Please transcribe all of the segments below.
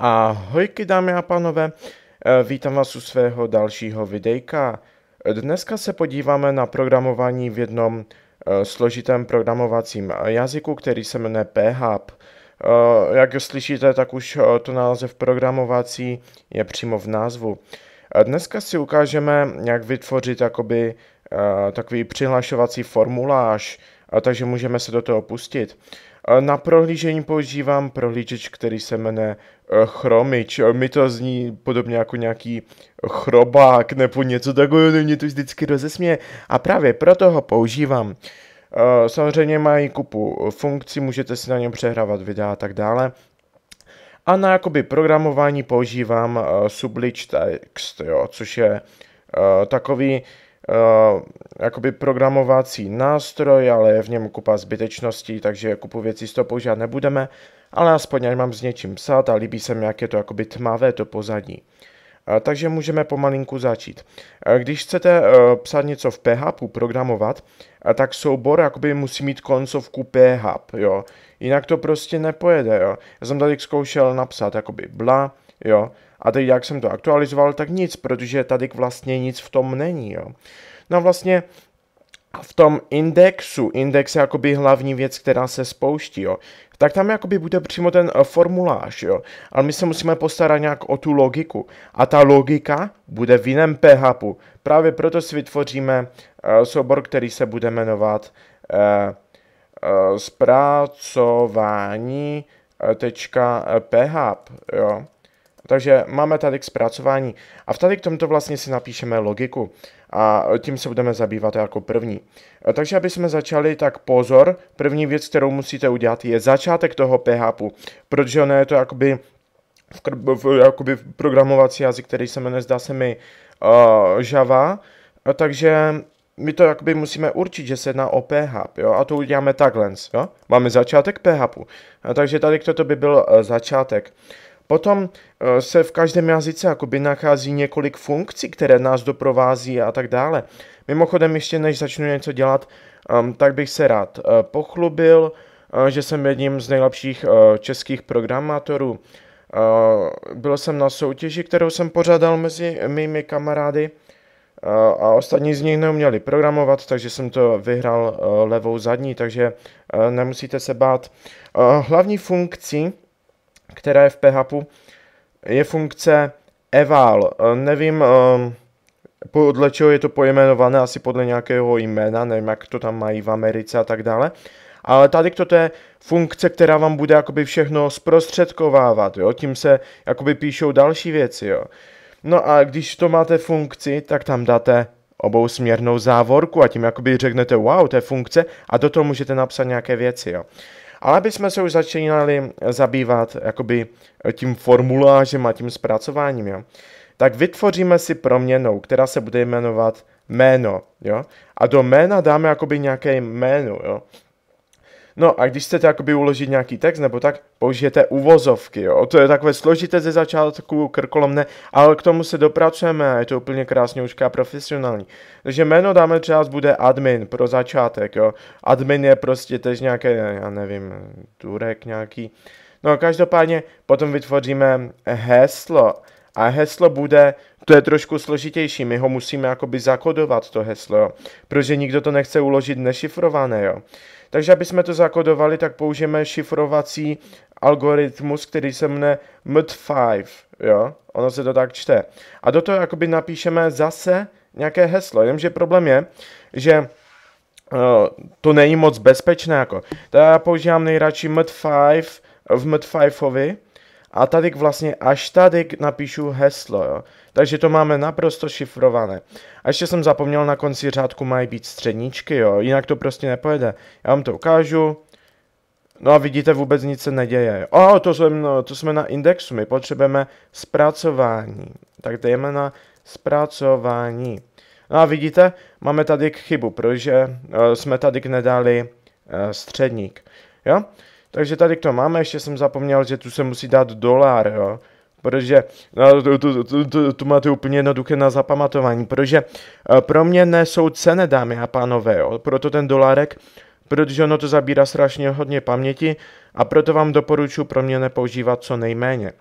Ahojky dámy a pánové, eh, vítám vás u svého dalšího videjka. Dneska se podíváme na programování v jednom eh, složitém programovacím jazyku, který se jmenuje PHP. Eh, jak slyšíte, tak už to název programovací je přímo v názvu. Dneska si ukážeme, jak vytvořit jakoby, takový přihlašovací formulář, takže můžeme se do toho pustit. Na prohlížení používám prohlížeč, který se jmenuje Eh, chromič, eh, mi to zní podobně jako nějaký chrobák nebo něco takového, mě to vždycky rozesměje a právě proto ho používám. Eh, samozřejmě mají kupu funkcí, můžete si na něm přehrávat videa a tak dále. A na jakoby programování používám uh, text, jo, což je uh, takový Eh, jakoby programovací nástroj, ale je v něm kupa zbytečností, takže kupu věcí z toho používat nebudeme, ale aspoň já mám s něčím psát a líbí se mi, jak je to jakoby tmavé to pozadí. Eh, takže můžeme pomalinku začít. Eh, když chcete psát něco v PHP, programovat, tak soubor jakoby musí mít koncovku PHP, jo. Jinak to prostě nepojede, jo. Já jsem tady zkoušel napsat jakoby bla, jo, a teď, jak jsem to aktualizoval, tak nic, protože tady vlastně nic v tom není. Jo. No a vlastně v tom indexu, index je jakoby hlavní věc, která se spouští, jo, tak tam jakoby bude přímo ten eh, formulář, jo, ale my se musíme postarat nějak o tu logiku a ta logika bude v jiném PHPu. Právě proto si vytvoříme uh, eh, soubor, který se bude jmenovat uh, eh, uh, zpracování.php, jo. Takže máme tady k zpracování a v tady k tomto vlastně si napíšeme logiku a tím se budeme zabývat jako první. E, takže aby jsme začali, tak pozor, první věc, kterou musíte udělat, je začátek toho PHP, protože ono je to jakoby v, v, jakoby programovací jazyk, který se jmenuje, zdá se mi, uh, Java, e, takže my to jakoby musíme určit, že se jedná o PHP, jo, a to uděláme takhle, jo. Máme začátek PHP, a takže tady k toto by byl uh, začátek. Potom eh, se v každém jazyce jakoby nachází několik funkcí, které nás doprovází a tak dále. Mimochodem, ještě než začnu něco dělat, ehm, tak bych se rád eh, pochlubil, eh, že jsem jedním z nejlepších českých programátorů. Byl jsem na soutěži, kterou jsem pořádal mezi mými kamarády a ostatní z nich neuměli programovat, takže jsem to vyhrál levou zadní, takže nemusíte se bát. Hlavní funkcí která je v PHP, je funkce eval. Eh, nevím, eh, podle čeho je to pojmenované, asi podle nějakého jména, nevím, jak to tam mají v Americe a tak dále. Ale tady to je funkce, která vám bude jakoby všechno zprostředkovávat, jo? tím se jakoby píšou další věci. Jo? No a když to máte funkci, tak tam dáte obousměrnou závorku a tím jakoby řeknete wow, to je funkce a do toho můžete napsat nějaké věci. Jo? Ale aby jsme se už začínali zabývat jakoby tím formulářem a tím zpracováním, jo, tak vytvoříme si proměnou, která se bude jmenovat jméno, jo, a do jména dáme jakoby nějaké jméno, jo. No a když chcete jakoby uložit nějaký text nebo tak, použijete uvozovky, jo. To je takové složité ze začátku krkolomné, ale k tomu se dopracujeme a je to úplně krásně už profesionální. Takže jméno dáme třeba bude admin pro začátek, jo. Admin je prostě tež nějaké, já nevím, turek nějaký. No a každopádně potom vytvoříme heslo a heslo bude, to je trošku složitější, my ho musíme jakoby zakodovat to heslo, jo. protože nikdo to nechce uložit nešifrované, jo. Takže aby jsme to zakodovali, tak použijeme šifrovací algoritmus, který se mne MD5, jo, ono se to tak čte. A do toho jakoby napíšeme zase nějaké heslo, jenomže problém je, že eh, to není moc bezpečné jako. Tak já používám nejradši MD5 v MD5ovi, a tady vlastně až tady napíšu heslo, jo. Takže to máme naprosto šifrované. A ještě jsem zapomněl, na konci řádku mají být středničky, jo, jinak to prostě nepojede. Já vám to ukážu. No a vidíte, vůbec nic se neděje. O, to jsme, no, to jsme na indexu, my potřebujeme zpracování. Tak dejme na zpracování. No a vidíte, máme tady chybu, protože uh, jsme tady nedali uh, eh, středník. Jo? Takže tady to máme, ještě jsem zapomněl, že tu se musí dát dolar, jo. Protože no, to, tu, tu, tu, tu máte úplně jednoduché na zapamatování, protože uh, mě nejsou ceny, dámy a pánové, jo. proto ten dolarek, protože ono to zabírá strašně hodně paměti a proto vám doporučuji pro mě nepoužívat co nejméně.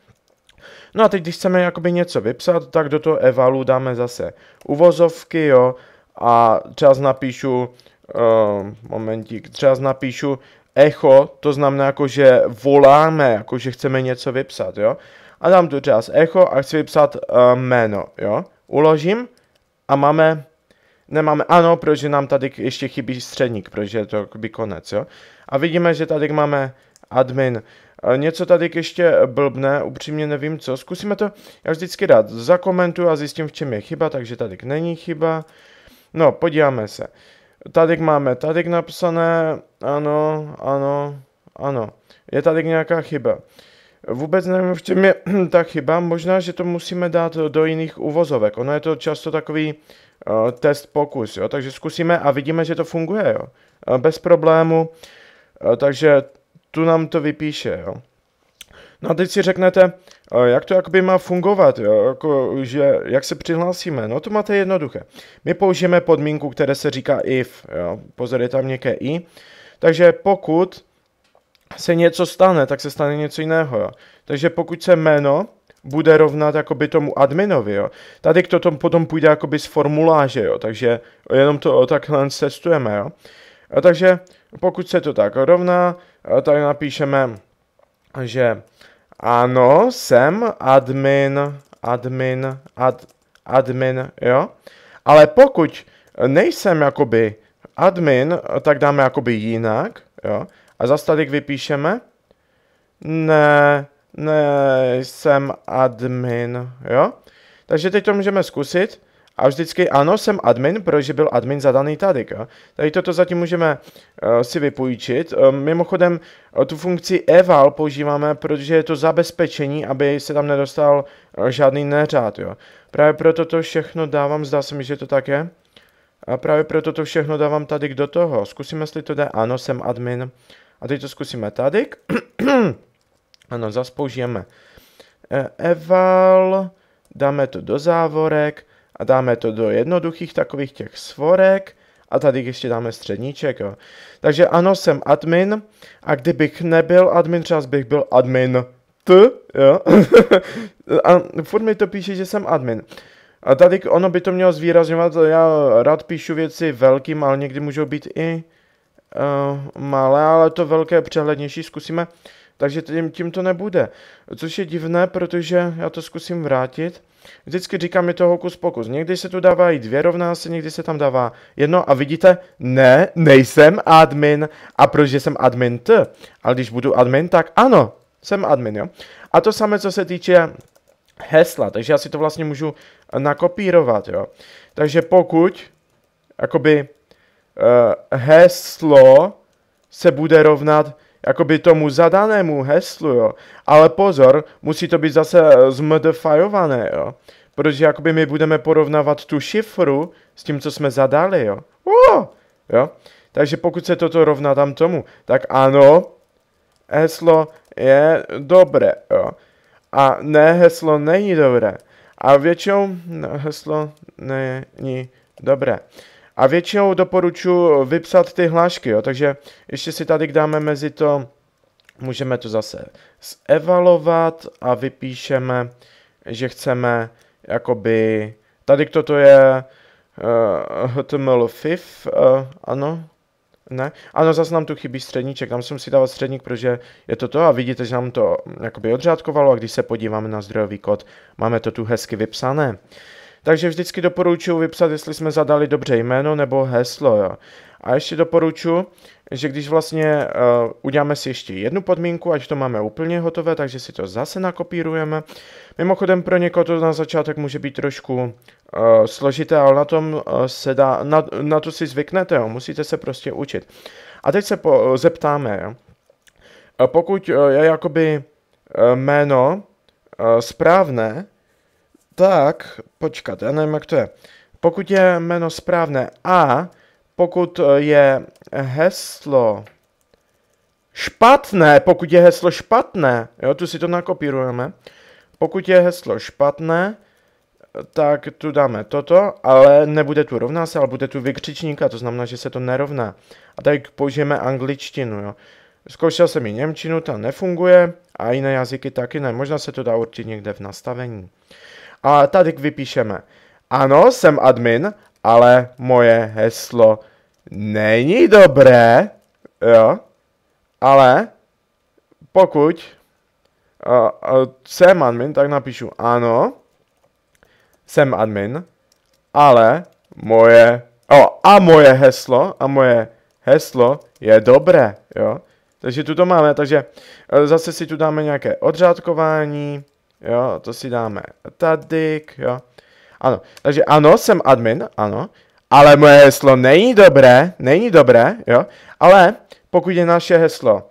No a teď, když chceme jakoby něco vypsat, tak do toho evalu dáme zase uvozovky, jo, a třeba napíšu, uh, momentík, třeba napíšu echo, to znamená jako, že voláme, jako že chceme něco vypsat, jo. A dám tu čas echo a chci vypsat uh, jméno, jo. Uložím a máme, nemáme, ano, protože nám tady ještě chybí středník, protože je to by konec, jo. A vidíme, že tady máme admin. Eh, něco tady ještě blbne, upřímně nevím co. Zkusíme to, já vždycky rád zakomentuju a zjistím, v čem je chyba, takže tady není chyba. No, podíváme se. Tady máme, tady napsané, ano, ano, ano. Je tady nějaká chyba. Vůbec nevím, v čem je ta chyba. Možná, že to musíme dát do jiných uvozovek. Ono je to často takový uh, test pokus, jo? takže zkusíme a vidíme, že to funguje. Jo? Eh, bez problému, uh, takže tu nám to vypíše. Jo? No a teď si řeknete, jak to jakoby má fungovat, jako, že, jak se přihlásíme. No to máte jednoduché. My použijeme podmínku, které se říká if. Jo? Pozor, je tam nějaké i. Takže pokud se něco stane, tak se stane něco jiného. Jo? Takže pokud se jméno bude rovnat jakoby tomu adminovi, jo. Tady kdo tomu potom půjde jakoby z formuláře, jo. Takže jenom to takhle testujeme, jo. A takže pokud se to tak rovná, tak napíšeme, že ano, jsem admin, admin, ad, admin, jo. Ale pokud nejsem jakoby admin, tak dáme jakoby jinak, jo. A zase tady vypíšeme, ne, ne, jsem admin, jo. Takže teď to můžeme zkusit. A vždycky ano, jsem admin, protože byl admin zadaný tady. Ka? Tady toto zatím můžeme uh, si vypůjčit. Uh, mimochodem, uh, tu funkci eval používáme, protože je to zabezpečení, aby se tam nedostal uh, žádný neřád. Jo? Právě proto to všechno dávám, zdá se mi, že to tak je. A právě proto to všechno dávám tady do toho. Zkusíme, jestli to jde. Ano, jsem admin. A teď to zkusíme tady. ano, zase použijeme eval, dáme to do závorek a dáme to do jednoduchých takových těch svorek a tady ještě dáme středníček. Jo. Takže ano, jsem admin a kdybych nebyl admin, třeba bych byl admin t, jo. a furt mi to píše, že jsem admin. A tady ono by to mělo zvýrazňovat, já rád píšu věci velkým, ale někdy můžou být i uh, malé, ale to velké přehlednější zkusíme takže tím, tím to nebude. Což je divné, protože já to zkusím vrátit. Vždycky říkám, je to hokus pokus. Někdy se tu dávají dvě rovná se, někdy se tam dává jedno a vidíte, ne, nejsem admin. A proč jsem admin t? Ale když budu admin, tak ano, jsem admin, jo. A to samé, co se týče hesla, takže já si to vlastně můžu eh, nakopírovat, jo. Takže pokud, jakoby, uh, heslo se bude rovnat jakoby tomu zadanému heslu, jo. Ale pozor, musí to být zase eh, zmodifikované, jo. Protože jakoby my budeme porovnávat tu šifru s tím, co jsme zadali, jo. Uh, jo. Takže pokud se toto rovná tam tomu, tak ano, heslo je dobré, jo. A ne, heslo není dobré. A většinou no, heslo není dobré. A většinou doporučuji vypsat ty hlášky, jo? takže ještě si tady dáme mezi to, můžeme to zase zevalovat a vypíšeme, že chceme jakoby, tady toto je uh, eh, HTML5, uh, eh, ano, ne? Ano, zase nám tu chybí středníček, tam jsem si dávat středník, protože je to to a vidíte, že nám to jakoby odřádkovalo a když se podíváme na zdrojový kód, máme to tu hezky vypsané. Takže vždycky doporučuji vypsat, jestli jsme zadali dobře jméno nebo heslo. Jo. A ještě doporučuji, že když vlastně uh, uděláme si ještě jednu podmínku, ať to máme úplně hotové, takže si to zase nakopírujeme. Mimochodem pro někoho to na začátek může být trošku uh, složité, ale na, tom, uh, se dá, na, na to si zvyknete, jo. musíte se prostě učit. A teď se po, uh, zeptáme, jo. Uh, pokud uh, je jakoby uh, jméno uh, správné, tak, počkat, já nevím, jak to je. Pokud je jméno správné a pokud eh, je heslo špatné, pokud je heslo špatné, jo, tu si to nakopírujeme. Pokud je heslo špatné, tak tu dáme toto, ale nebude tu rovná se, ale bude tu vykřičníka, a to znamená, že se to nerovná. A tady použijeme angličtinu, jo. Zkoušel jsem i Němčinu, ta nefunguje a jiné jazyky taky ne. Možná se to dá určit někde v nastavení. A tady vypíšeme. Ano, jsem admin, ale moje heslo není dobré, jo, ale pokud uh, uh, jsem admin, tak napíšu ano, jsem admin, ale moje, o, oh, a moje heslo, a moje heslo je dobré, jo. Takže tu to máme, takže uh, zase si tu dáme nějaké odřádkování, Jo, to si dáme tady, jo. Ano, takže ano, jsem admin, ano. Ale moje heslo není dobré, není dobré, jo. Ale pokud je naše heslo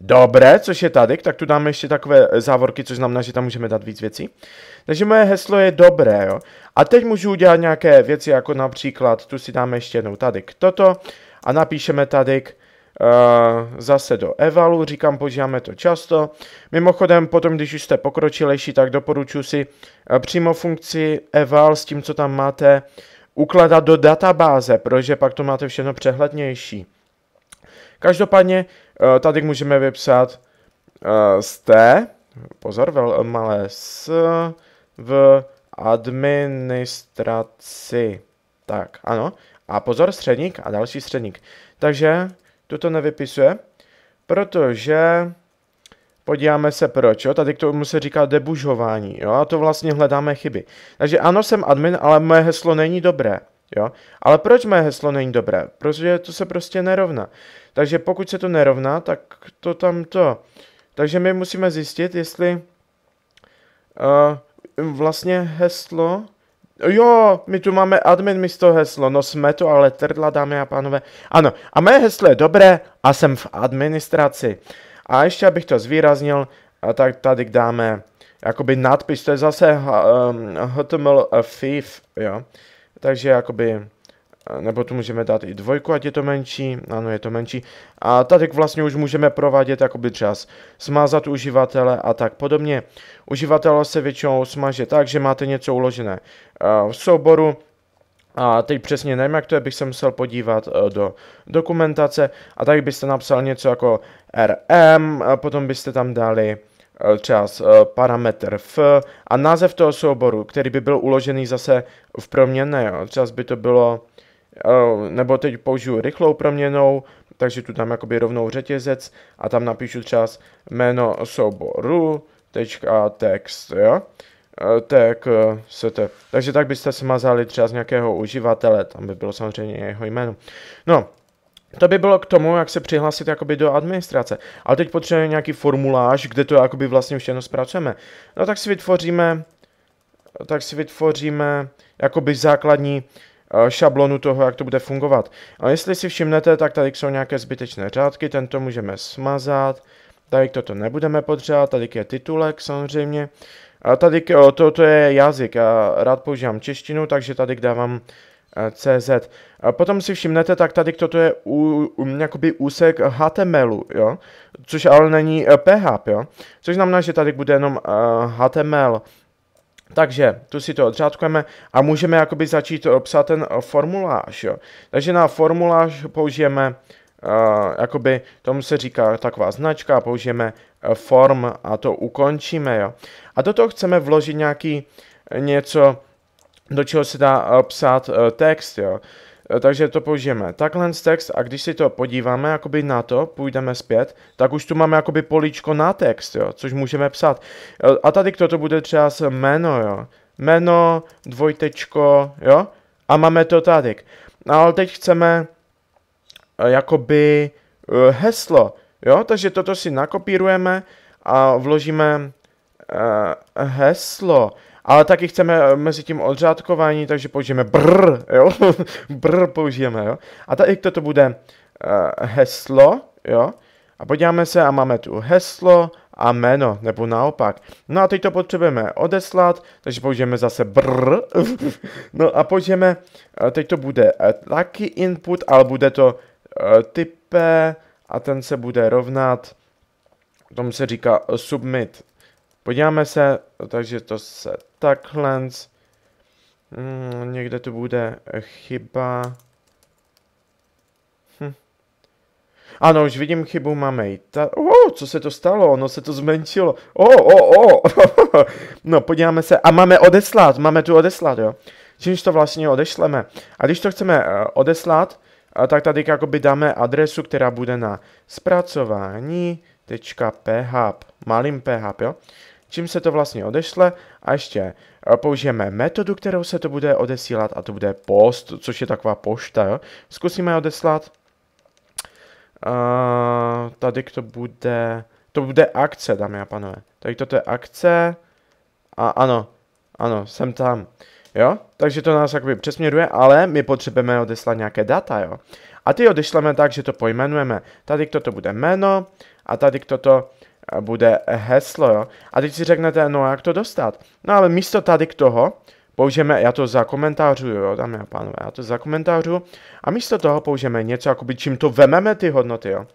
dobré, což je tady, tak tu dáme ještě takové závorky, což znamená, že tam můžeme dát víc věcí. Takže moje heslo je dobré, jo. A teď můžu udělat nějaké věci, jako například, tu si dáme ještě jednou tady toto a napíšeme tady, uh, Eh, zase do evalu, říkám, používáme to často. Mimochodem, potom, když už jste pokročilejší, tak doporučuji si eh, přímo funkci eval s tím, co tam máte, ukladat do databáze, protože pak to máte všechno přehlednější. Každopádně eh, tady můžeme vypsat z T, pozor, vel, malé s, v administraci. Tak, ano. A pozor, středník a další středník. Takže tuto nevypisuje, protože podíváme se proč, jo? tady k tomu se říká debužování, jo? a to vlastně hledáme chyby. Takže ano, jsem admin, ale moje heslo není dobré. Jo? Ale proč moje heslo není dobré? Protože to se prostě nerovná. Takže pokud se to nerovná, tak to tam to. Takže my musíme zjistit, jestli uh, vlastně heslo Jo, my tu máme admin místo heslo, no jsme tu, ale trdla, dámy a pánové. Ano, a moje heslo je dobré a jsem v administraci. A ještě abych to zvýraznil, a tak tady dáme jakoby nadpis, to je zase um, HTML5, eh, jo. Takže jakoby nebo tu můžeme dát i dvojku, ať je to menší, ano, je to menší. A tady vlastně už můžeme provádět jakoby třeba smázat uživatele a tak podobně. Uživatel se většinou smaže tak, že máte něco uložené eh, v souboru, a teď přesně nevím, jak to je, bych se musel podívat eh, do dokumentace. A tak byste napsal něco jako RM, potom byste tam dali eh, třeba parametr f a název toho souboru, který by byl uložený zase v proměnné, třeba by to bylo Eh, nebo teď použiju rychlou proměnou, takže tu dám jakoby rovnou řetězec a tam napíšu třeba jméno souboru, tečka, text, jo? Eh, tak, eh, se to. takže tak byste smazali třeba z nějakého uživatele, tam by bylo samozřejmě jeho jméno. No, to by bylo k tomu, jak se přihlásit jakoby do administrace. Ale teď potřebujeme nějaký formulář, kde to jakoby vlastně všechno zpracujeme. No tak si vytvoříme, tak si vytvoříme jakoby základní Eh, šablonu toho, jak to bude fungovat. A jestli si všimnete, tak tady jsou nějaké zbytečné řádky, tento můžeme smazat, tady toto nebudeme podřát, tady je titulek samozřejmě. A tady toto eh, je jazyk, a rád používám češtinu, takže tady dávám eh, CZ. A potom si všimnete, tak tady toto je u, u, jakoby úsek HTMLu, jo? což ale není PHP, jo? což znamená, že tady bude jenom uh, HTML takže tu si to odřádkujeme a můžeme jakoby začít psát ten eh, formulář. Jo. Takže na formulář použijeme Uh, jakoby tomu se říká taková značka, použijeme eh, form a to ukončíme, jo. A do toho chceme vložit nějaký něco, do čeho se dá psát text, jo. Eh, takže to použijeme takhle z text a když si to podíváme jakoby na to, půjdeme zpět, tak už tu máme jakoby políčko na text, jo, což můžeme psát. Eh, a tady kdo to bude třeba jméno, jo, jméno, dvojtečko, jo, a máme to tady. No, ale teď chceme eh, jakoby heslo, jo, takže toto si nakopírujeme a vložíme heslo. Ale taky chceme eh, mezi tím odřádkování, takže použijeme brr, jo? brr použijeme, jo? A tady to, to bude uh, heslo, jo? A podíváme se a máme tu heslo a jméno, nebo naopak. No a teď to potřebujeme odeslat, takže použijeme zase brr. no a použijeme, eh, teď to bude taky input, ale bude to uh, type a ten se bude rovnat, tomu se říká submit. Podíváme se, takže to se takhle. Hmm, někde tu bude chyba. Hm. Ano, už vidím chybu, máme i ta... Oh, co se to stalo? Ono se to zmenšilo. Oh, oh, oh. no, podíváme se. A máme odeslat, máme tu odeslat, jo. Čímž to vlastně odešleme. A když to chceme uh, eh, odeslat, uh, eh, tak tady jakoby dáme adresu, která bude na zpracování.php, malým php, jo čím se to vlastně odešle a ještě eh, použijeme metodu, kterou se to bude odesílat a to bude post, což je taková pošta. Jo? Zkusíme odeslat. Uh, tady to bude, to bude akce, dámy a panové. Tady toto je akce a ano, ano, jsem tam. Jo, takže to nás jakoby přesměruje, ale my potřebujeme odeslat nějaké data, jo. A ty odešleme tak, že to pojmenujeme. Tady toto bude jméno a tady toto bude heslo, jo. A teď si řeknete, no jak to dostat? No ale místo tady k toho, použijeme, já to zakomentářuju, jo, dámy a pánové, já to zakomentářuju, a místo toho použijeme něco, jakoby čím to vememe ty hodnoty, jo.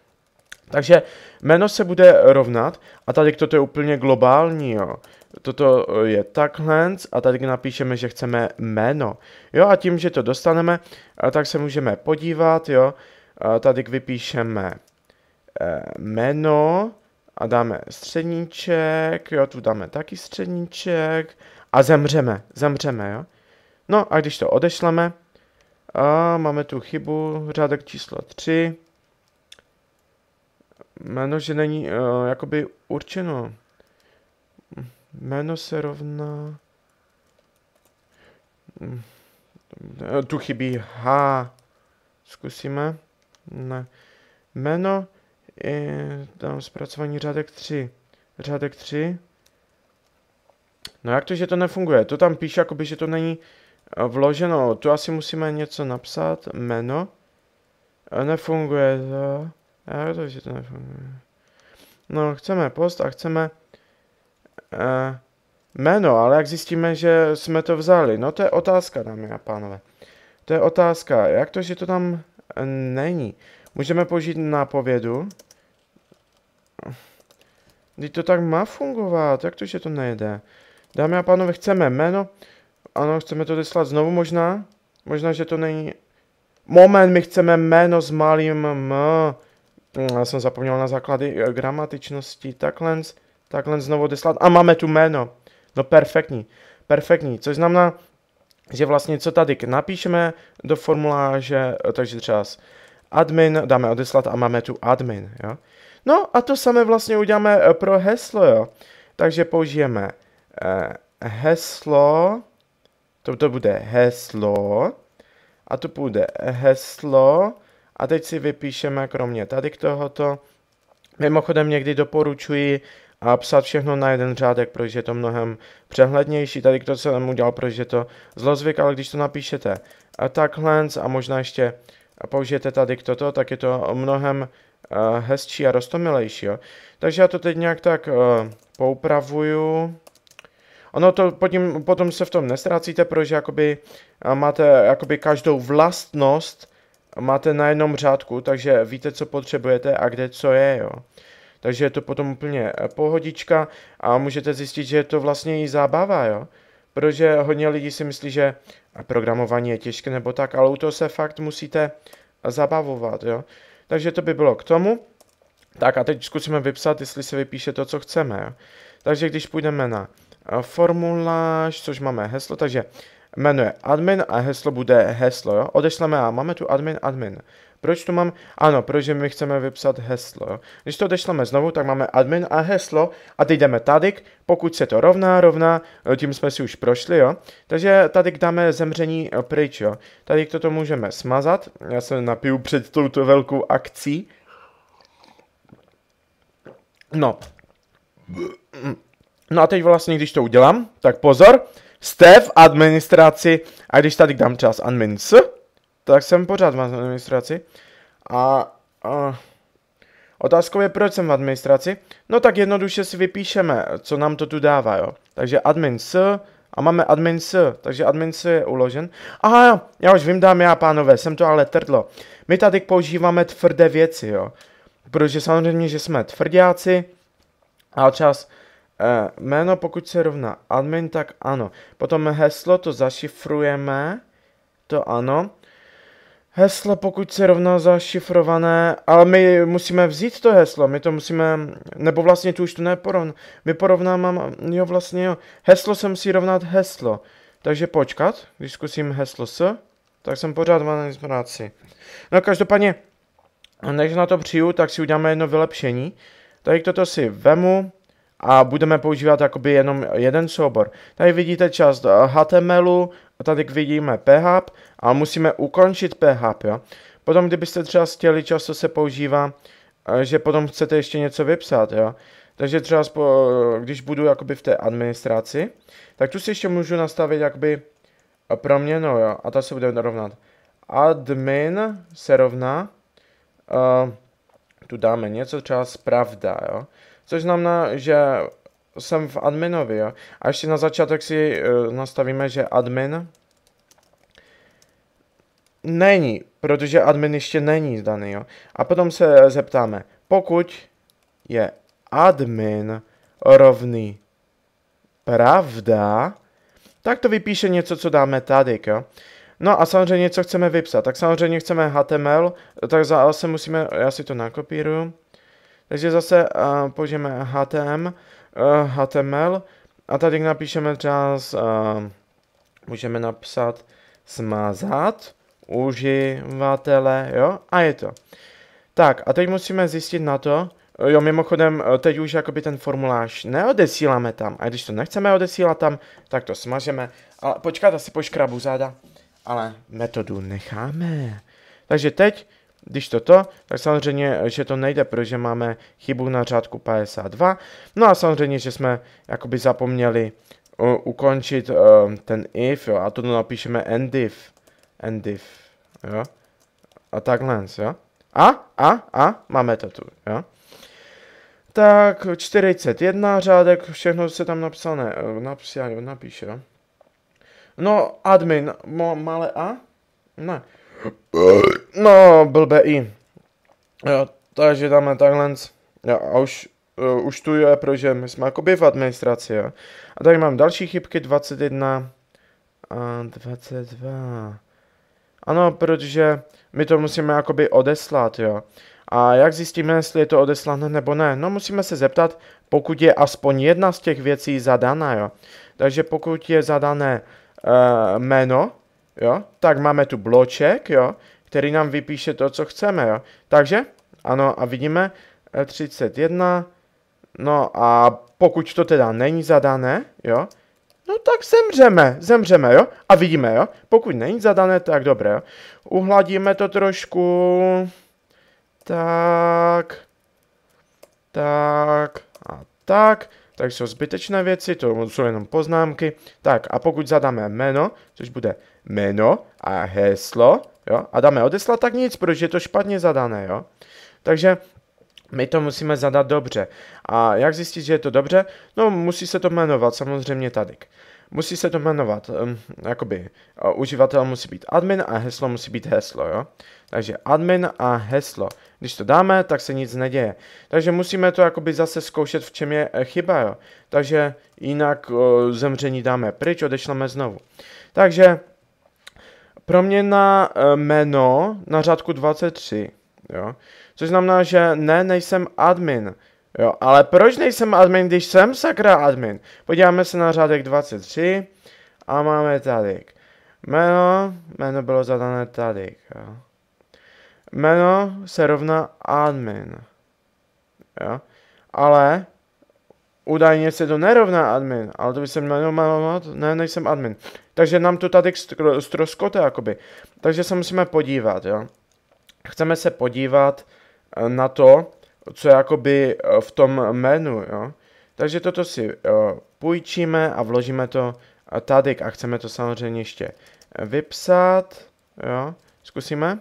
Takže jméno se bude rovnat a tady k toto je úplně globální, jo. Toto je takhle a tady napíšeme, že chceme jméno. Jo a tím, že to dostaneme, eh, tak se můžeme podívat, jo. Eh, tady vypíšeme eh, jméno, a dáme středníček, jo, tu dáme taky středníček a zemřeme, zemřeme, jo. No a když to odešleme, a máme tu chybu, řádek číslo 3, jméno, že není uh, jakoby určeno. Jméno se rovná... Eh, tu chybí H. Zkusíme. Ne. Jméno i tam zpracování řádek 3. Řádek 3. No jak to, že to nefunguje? To tam píše, jakoby, že to není eh, vloženo. Tu asi musíme něco napsat. Jméno. Eh, nefunguje to. Jak to, že to nefunguje? No, chceme post a chceme e, jméno, ale jak zjistíme, že jsme to vzali? No to je otázka, dámy a pánové. To je otázka, jak to, že to tam není? Můžeme použít nápovědu. Teď to tak má fungovat, jak to, že to nejde? Dámy a pánové, chceme jméno. Ano, chceme to vyslat znovu možná. Možná, že to není... Moment, my chceme jméno s malým m. Já jsem zapomněl na základy gramatičnosti. Takhle, takhle znovu deslat. A máme tu jméno. No perfektní, perfektní. Což znamená, že vlastně co tady napíšeme do formuláře, takže třeba admin, dáme odeslat a máme tu admin, jo. No a to samé vlastně uděláme eh, pro heslo, jo. Takže použijeme eh, heslo, to, to bude heslo, a to bude heslo, a teď si vypíšeme kromě tady k tohoto, mimochodem někdy doporučuji a eh, psat všechno na jeden řádek, protože je to mnohem přehlednější. Tady to jsem udělal, protože je to zlozvyk, ale když to napíšete eh, takhle a možná ještě použijete tady k toto, tak je to mnohem eh, hezčí a rostomilejší. Jo? Takže já to teď nějak tak eh, poupravuju. Ono to potom, potom se v tom nestrácíte, protože jakoby eh, máte jakoby každou vlastnost máte na jednom řádku, takže víte, co potřebujete a kde co je, jo. Takže je to potom úplně pohodička a můžete zjistit, že je to vlastně i zábava, jo. Protože hodně lidí si myslí, že programování je těžké nebo tak, ale u toho se fakt musíte zabavovat, jo. Takže to by bylo k tomu. Tak a teď zkusíme vypsat, jestli se vypíše to, co chceme. Jo? Takže když půjdeme na eh, formulář, což máme heslo, takže jmenuje admin a heslo bude heslo. Jo? Odešleme a máme tu admin, admin. Proč tu mám? Ano, protože my chceme vypsat heslo. Jo. Když to odešleme znovu, tak máme admin a heslo a teď jdeme tady, pokud se to rovná, rovná, eh, tím jsme si už prošli, jo. Takže tady dáme zemření eh, pryč, jo. Tady toto můžeme smazat, já se napiju před touto velkou akcí. No. No a teď vlastně, když to udělám, tak pozor, jste v administraci a když tady dám čas admin s, tak jsem pořád v administraci. A, a otázkou je, proč jsem v administraci? No tak jednoduše si vypíšeme, co nám to tu dává, jo. Takže admin s a máme admin s, takže admin s je uložen. Aha, já už vím, dámy a pánové, jsem to ale trdlo. My tady používáme tvrdé věci, jo. Protože samozřejmě, že jsme tvrdáci a čas eh, jméno, pokud se rovná admin, tak ano. Potom heslo to zašifrujeme, to ano. Heslo, pokud se rovná zašifrované, ale my musíme vzít to heslo, my to musíme, nebo vlastně tu už to neporovn, my porovnáme, jo vlastně jo, heslo se musí rovnat heslo, takže počkat, když zkusím heslo s, tak jsem pořád v práci. No každopádně, než na to přijdu, tak si uděláme jedno vylepšení, tady toto si vemu, a budeme používat jakoby jenom jeden soubor. Tady vidíte část HTMLu, eh, tady vidíme PHP a musíme ukončit PHP, jo. Potom, kdybyste třeba chtěli, často se používá, eh, že potom chcete ještě něco vypsat, jo. Takže třeba, eh, když budu jakoby v té administraci, tak tu si ještě můžu nastavit jakoby proměnu, jo, a ta se bude rovnat. Admin se rovná, uh, tu dáme něco třeba zpravda, jo. Což znamená, že jsem v adminovi, jo. A ještě na začátek si uh, nastavíme, že admin není, protože admin ještě není zdaný, jo. A potom se zeptáme, pokud je admin rovný pravda, tak to vypíše něco, co dáme tady, jo. No a samozřejmě, co chceme vypsat, tak samozřejmě chceme HTML, tak zase musíme, já si to nakopíruju. Takže zase uh, použijeme HTM, uh, eh, HTML a tady napíšeme třeba, uh, můžeme napsat smazat uživatele, jo, a je to. Tak a teď musíme zjistit na to, Jo, mimochodem, teď už jakoby ten formulář neodesíláme tam. A když to nechceme odesílat tam, tak to smažeme. Ale počkat, asi poškrabu záda. Ale metodu necháme. Takže teď když toto, tak samozřejmě, že to nejde, protože máme chybu na řádku 52. No a samozřejmě, že jsme jakoby zapomněli uh, ukončit uh, ten if, jo, a to napíšeme end if, jo, a takhle, jo. A, a, a, máme to tu, jo. Tak 41 řádek, všechno se tam napsané, eh, napíše, napíše, jo. No, admin, malé a? Ne. No, by i. Jo, takže dáme takhle. Jo, a už, uh, už tu je, protože my jsme jakoby v administraci. Jo. A tady mám další chybky 21 a 22. Ano, protože my to musíme jakoby odeslat, jo. A jak zjistíme, jestli je to odeslané nebo ne? No musíme se zeptat, pokud je aspoň jedna z těch věcí zadaná, jo. Takže pokud je zadané uh, jméno, jo, tak máme tu bloček, jo, který nám vypíše to, co chceme, jo. Takže, ano, a vidíme 31 e no a pokud to teda není zadané, jo, no tak zemřeme, zemřeme, jo, a vidíme, jo. Pokud není zadané, tak dobré, jo. Uhladíme to trošku, tak, tak a tak tak jsou zbytečné věci, to jsou jenom poznámky. Tak a pokud zadáme jméno, což bude jméno a heslo, jo, a dáme odeslat, tak nic, protože je to špatně zadané, jo. Takže my to musíme zadat dobře. A jak zjistit, že je to dobře? No, musí se to jmenovat, samozřejmě tady musí se to jmenovat, um, jakoby uh, uživatel musí být admin a heslo musí být heslo, jo. Takže admin a heslo. Když to dáme, tak se nic neděje. Takže musíme to jakoby zase zkoušet, v čem je eh, chyba, jo. Takže jinak uh, zemření dáme pryč, odešleme znovu. Takže proměna uh, eh, jméno na řádku 23, jo. Což znamená, že ne, nejsem admin. Jo, ale proč nejsem admin, když jsem sakra admin? Podíváme se na řádek 23 a máme tady. Jméno, jméno bylo zadané tady. Jo. Jméno se rovná admin. Jo. Ale údajně se to nerovná admin, ale to by se jméno malo, ne, nejsem admin. Takže nám to tady stroskote, jakoby. Takže se musíme podívat, jo. Chceme se podívat eh, na to, co je jakoby eh, v tom menu, jo. Takže toto si eh, půjčíme a vložíme to eh, tady a chceme to samozřejmě ještě vypsat, jo. Zkusíme.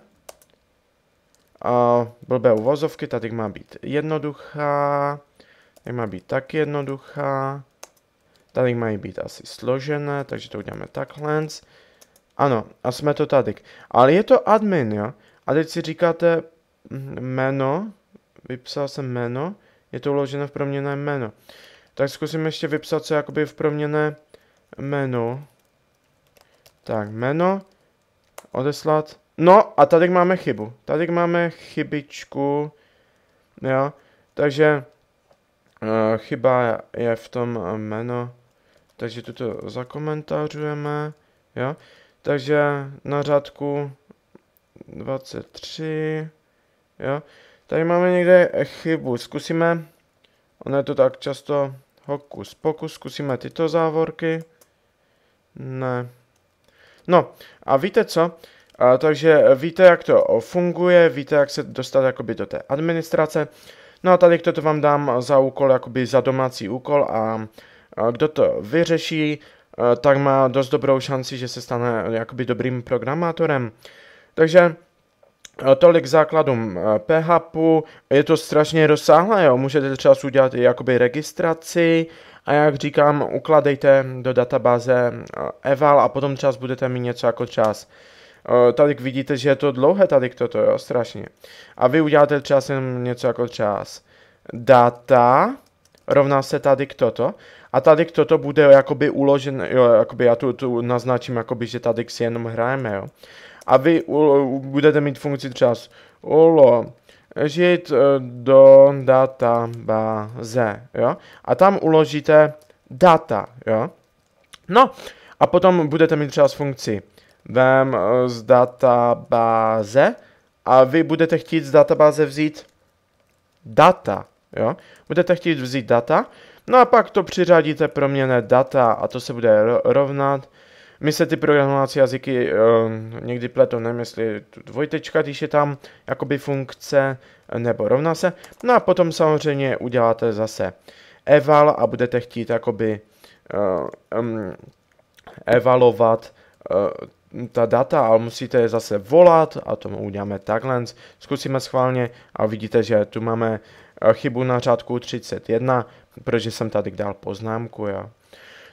A blbé uvozovky, tady má být jednoduchá, tady má být tak jednoduchá, tady mají být asi složené, takže to uděláme takhle. Ano, a jsme to tady. Ale je to admin, jo? A teď si říkáte jméno, mm, vypsal jsem jméno, je to uložené v proměné jméno. Tak zkusím ještě vypsat, co jakoby v proměné jméno. Tak, jméno, odeslat. No a tady máme chybu. Tady máme chybičku, jo. Takže uh, chyba je v tom eh, jméno. Takže tuto zakomentářujeme, jo. Takže na řádku 23, jo. Tady máme někde chybu, zkusíme, ono je to tak často hokus pokus, zkusíme tyto závorky. Ne. No, a víte co? A, takže víte, jak to funguje, víte, jak se dostat jakoby do té administrace. No a tady toto vám dám za úkol, jakoby za domácí úkol a, a kdo to vyřeší, a, tak má dost dobrou šanci, že se stane jakoby dobrým programátorem. Takže Eh, tolik základům PHP eh, je to strašně rozsáhlé, jo. můžete třeba udělat jakoby registraci a jak říkám, ukladejte do databáze eh, eval a potom třeba budete mít něco jako čas. Tady vidíte, že je to dlouhé tady toto, jo, strašně. A vy uděláte třeba jenom něco jako čas. Data rovná se tady k toto. A tady k toto bude jakoby uložen, jo, jakoby já tu, tu naznačím, jakoby, že tady si jenom hrajeme, jo a vy budete mít funkci třeba ulo žít eh, do databáze, jo? A tam uložíte data, jo? No, a potom budete mít třeba funkci vem eh, z databáze a vy budete chtít z databáze vzít data, jo? Budete chtít vzít data, no a pak to přiřadíte proměné data a to se bude rovnat my se ty programovací jazyky uh, někdy pleto, nevím jestli dvojtečka, když je tam jakoby funkce nebo rovná se. No a potom samozřejmě uděláte zase eval a budete chtít jakoby uh, um, evalovat uh, ta data, ale musíte je zase volat a to uděláme takhle. Zkusíme schválně a vidíte, že tu máme eh, chybu na řádku 31, protože jsem tady dal poznámku. Jo.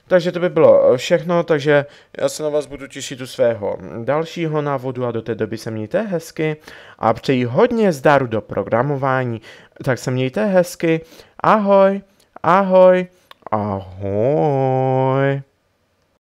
Takže to by bylo eh, všechno, takže já se na vás budu těšit u svého dalšího návodu a do té doby se mějte hezky a přeji hodně zdaru do programování, tak se mějte hezky, ahoj, ahoj, ahoj.